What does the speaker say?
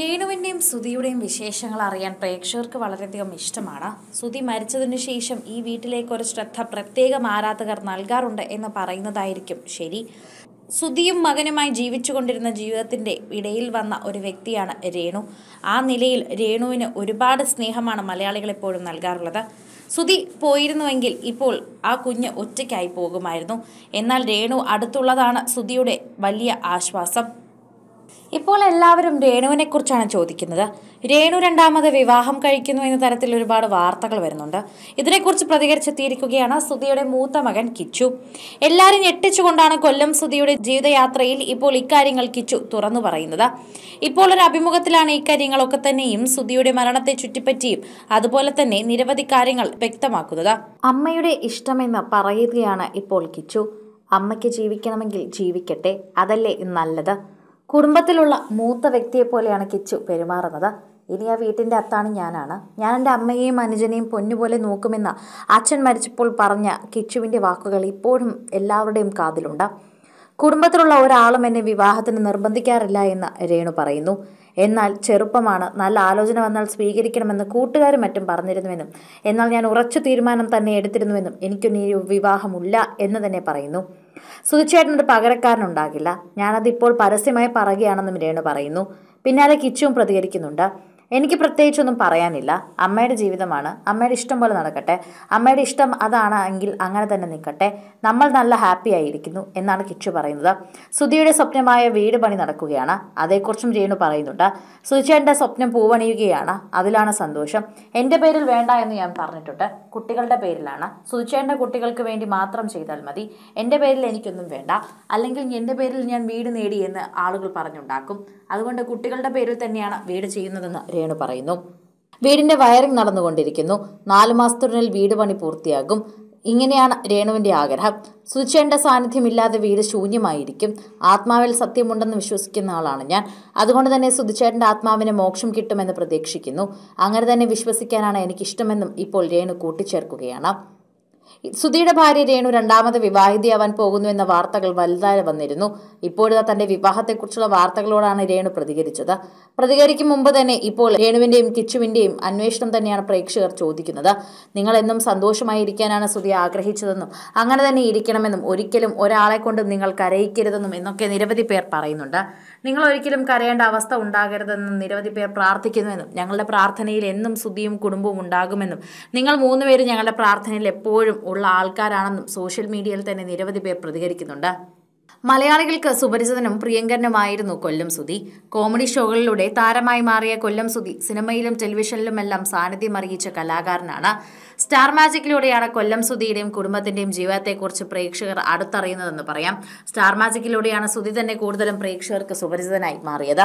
രേണുവിൻ്റെയും സുതിയുടെയും വിശേഷങ്ങൾ അറിയാൻ പ്രേക്ഷകർക്ക് വളരെയധികം ഇഷ്ടമാണ് സുതി മരിച്ചതിനു ശേഷം ഈ ഒരു ശ്രദ്ധ പ്രത്യേകം ആരാധകർ നൽകാറുണ്ട് എന്ന് പറയുന്നതായിരിക്കും ശരി സുതിയും മകനുമായി ജീവിച്ചുകൊണ്ടിരുന്ന ജീവിതത്തിൻ്റെ ഇടയിൽ വന്ന ഒരു വ്യക്തിയാണ് രേണു ആ നിലയിൽ രേണുവിന് ഒരുപാട് സ്നേഹമാണ് മലയാളികൾ എപ്പോഴും നൽകാറുള്ളത് സുതി പോയിരുന്നുവെങ്കിൽ ഇപ്പോൾ ആ കുഞ്ഞ് ഒറ്റയ്ക്കായി പോകുമായിരുന്നു എന്നാൽ രേണു അടുത്തുള്ളതാണ് സുതിയുടെ വലിയ ആശ്വാസം ഇപ്പോൾ എല്ലാവരും രേണുവിനെ കുറിച്ചാണ് ചോദിക്കുന്നത് രേണു രണ്ടാമത് വിവാഹം കഴിക്കുന്നു എന്ന തരത്തിൽ ഒരുപാട് വാർത്തകൾ വരുന്നുണ്ട് ഇതിനെക്കുറിച്ച് പ്രതികരിച്ചെത്തിയിരിക്കുകയാണ് സുധിയുടെ മൂത്ത മകൻ കിച്ചു എല്ലാവരും ഞെട്ടിച്ചുകൊണ്ടാണ് കൊല്ലം സുധിയുടെ ജീവിതയാത്രയിൽ ഇപ്പോൾ ഇക്കാര്യങ്ങൾ കിച്ചു തുറന്നു പറയുന്നത് ഇപ്പോൾ ഒരു അഭിമുഖത്തിലാണ് ഇക്കാര്യങ്ങളൊക്കെ തന്നെയും സുധിയുടെ മരണത്തെ ചുറ്റിപ്പറ്റിയും അതുപോലെ തന്നെ നിരവധി കാര്യങ്ങൾ വ്യക്തമാക്കുന്നത് അമ്മയുടെ ഇഷ്ടമെന്ന് പറയുകയാണ് ഇപ്പോൾ കിച്ചു അമ്മയ്ക്ക് ജീവിക്കണമെങ്കിൽ ജീവിക്കട്ടെ അതല്ലേ നല്ലത് കുടുംബത്തിലുള്ള മൂത്ത വ്യക്തിയെപ്പോലെയാണ് കിച്ചു പെരുമാറുന്നത് ഇനി ആ വീട്ടിൻ്റെ അത്താണ് ഞാനാണ് ഞാൻ എൻ്റെ അമ്മയെയും അനുജനെയും പൊന്നുപോലെ നോക്കുമെന്ന് അച്ഛൻ മരിച്ചപ്പോൾ പറഞ്ഞ കിച്ചുവിൻ്റെ വാക്കുകൾ ഇപ്പോഴും എല്ലാവരുടെയും കാതിലുണ്ട് കുടുംബത്തിലുള്ള ഒരാളും എന്നെ വിവാഹത്തിന് നിർബന്ധിക്കാറില്ല എന്ന് രേണു പറയുന്നു എന്നാൽ ചെറുപ്പമാണ് നല്ല ആലോചന വന്നാൽ സ്വീകരിക്കണമെന്ന് കൂട്ടുകാരും മറ്റും പറഞ്ഞിരുന്നുവെന്നും എന്നാൽ ഞാൻ ഉറച്ചു തീരുമാനം തന്നെ എടുത്തിരുന്നുവെന്നും ഈ വിവാഹമില്ല എന്ന് തന്നെ പറയുന്നു ഒരു പകരക്കാരനുണ്ടാകില്ല ഞാനതിപ്പോൾ പരസ്യമായി പറയുകയാണെന്നും രേണു പറയുന്നു പിന്നാലെ കിച്ചും പ്രതികരിക്കുന്നുണ്ട് എനിക്ക് പ്രത്യേകിച്ചൊന്നും പറയാനില്ല അമ്മയുടെ ജീവിതമാണ് അമ്മയുടെ ഇഷ്ടം പോലെ നടക്കട്ടെ അമ്മയുടെ ഇഷ്ടം അതാണെങ്കിൽ അങ്ങനെ തന്നെ നിൽക്കട്ടെ നമ്മൾ നല്ല ഹാപ്പി ആയിരിക്കുന്നു എന്നാണ് കിച്ചു പറയുന്നത് സുധിയുടെ സ്വപ്നമായ വീട് പണി നടക്കുകയാണ് അതേക്കുറിച്ചും രേണു പറയുന്നുണ്ട് സുചേൻ്റെ സ്വപ്നം പൂവണിയുകയാണ് അതിലാണ് സന്തോഷം എൻ്റെ പേരിൽ വേണ്ട എന്ന് ഞാൻ പറഞ്ഞിട്ടുണ്ട് കുട്ടികളുടെ പേരിലാണ് സുചേൻ്റെ കുട്ടികൾക്ക് വേണ്ടി മാത്രം ചെയ്താൽ മതി എൻ്റെ പേരിൽ എനിക്കൊന്നും വേണ്ട അല്ലെങ്കിൽ എൻ്റെ പേരിൽ ഞാൻ വീട് നേടി എന്ന് ആളുകൾ പറഞ്ഞുണ്ടാക്കും അതുകൊണ്ട് കുട്ടികളുടെ പേരിൽ തന്നെയാണ് വീട് ചെയ്യുന്നതെന്ന് വേണു പറയുന്നു വീടിന്റെ വയറിംഗ് നടന്നുകൊണ്ടിരിക്കുന്നു നാലു മാസത്തിനുള്ളിൽ വീട് പണി പൂർത്തിയാകും ഇങ്ങനെയാണ് രേണുവിന്റെ ആഗ്രഹം സുചേണ്ട സാന്നിധ്യമില്ലാതെ വീട് ശൂന്യമായിരിക്കും ആത്മാവിൽ സത്യമുണ്ടെന്ന് വിശ്വസിക്കുന്ന ആളാണ് ഞാൻ അതുകൊണ്ട് തന്നെ സുധിച്ചേട്ടൻ്റെ ആത്മാവിന് മോക്ഷം കിട്ടുമെന്ന് പ്രതീക്ഷിക്കുന്നു അങ്ങനെ തന്നെ വിശ്വസിക്കാനാണ് എനിക്കിഷ്ടമെന്നും ഇപ്പോൾ രേണു കൂട്ടിച്ചേർക്കുകയാണ് സുധിയുടെ ഭാര്യ രേണു രണ്ടാമത് വിവാഹിതയാവാൻ പോകുന്നു എന്ന വാർത്തകൾ വലുതായി വന്നിരുന്നു ഇപ്പോഴത്തെ തന്റെ വിവാഹത്തെക്കുറിച്ചുള്ള വാർത്തകളോടാണ് രേണു പ്രതികരിച്ചത് പ്രതികരിക്കും മുമ്പ് തന്നെ ഇപ്പോൾ രേണുവിന്റെയും കിച്ചുവിന്റെയും അന്വേഷണം തന്നെയാണ് പ്രേക്ഷകർ ചോദിക്കുന്നത് നിങ്ങൾ എന്നും സന്തോഷമായി ഇരിക്കാനാണ് സുധി ആഗ്രഹിച്ചതെന്നും അങ്ങനെ തന്നെ ഇരിക്കണമെന്നും ഒരിക്കലും ഒരാളെ കൊണ്ടും നിങ്ങൾ കരയിക്കരുതെന്നും എന്നൊക്കെ നിരവധി പേർ പറയുന്നുണ്ട് നിങ്ങൾ ഒരിക്കലും കരയേണ്ട അവസ്ഥ ഉണ്ടാകരുതെന്നും നിരവധി പേർ പ്രാർത്ഥിക്കുന്നുവെന്നും ഞങ്ങളുടെ പ്രാർത്ഥനയിൽ എന്നും സുധിയും കുടുംബവും ഉണ്ടാകുമെന്നും നിങ്ങൾ മൂന്നുപേരും ഞങ്ങളുടെ പ്രാർത്ഥനയിൽ എപ്പോഴും ഇപ്പോഴും ഉള്ള ആൾക്കാരാണെന്നും സോഷ്യൽ മീഡിയയിൽ തന്നെ നിരവധി പേർ പ്രതികരിക്കുന്നുണ്ട് മലയാളികൾക്ക് സുപരിചിതനും പ്രിയങ്കരനുമായിരുന്നു കൊല്ലം സുതി കോമഡി ഷോകളിലൂടെ താരമായി മാറിയ കൊല്ലം സുതി സിനിമയിലും ടെലിവിഷനിലുമെല്ലാം സാന്നിധ്യം അറിയിച്ച കലാകാരനാണ് സ്റ്റാർ മാജിക്കിലൂടെയാണ് കൊല്ലം സുധിയുടെയും കുടുംബത്തിന്റെയും ജീവിതത്തെക്കുറിച്ച് പ്രേക്ഷകർ അടുത്തറിയുന്നതെന്ന് പറയാം സ്റ്റാർ മാജിക്കിലൂടെയാണ് സുതി തന്നെ കൂടുതലും പ്രേക്ഷകർക്ക് സുപരിചിതനായി മാറിയത്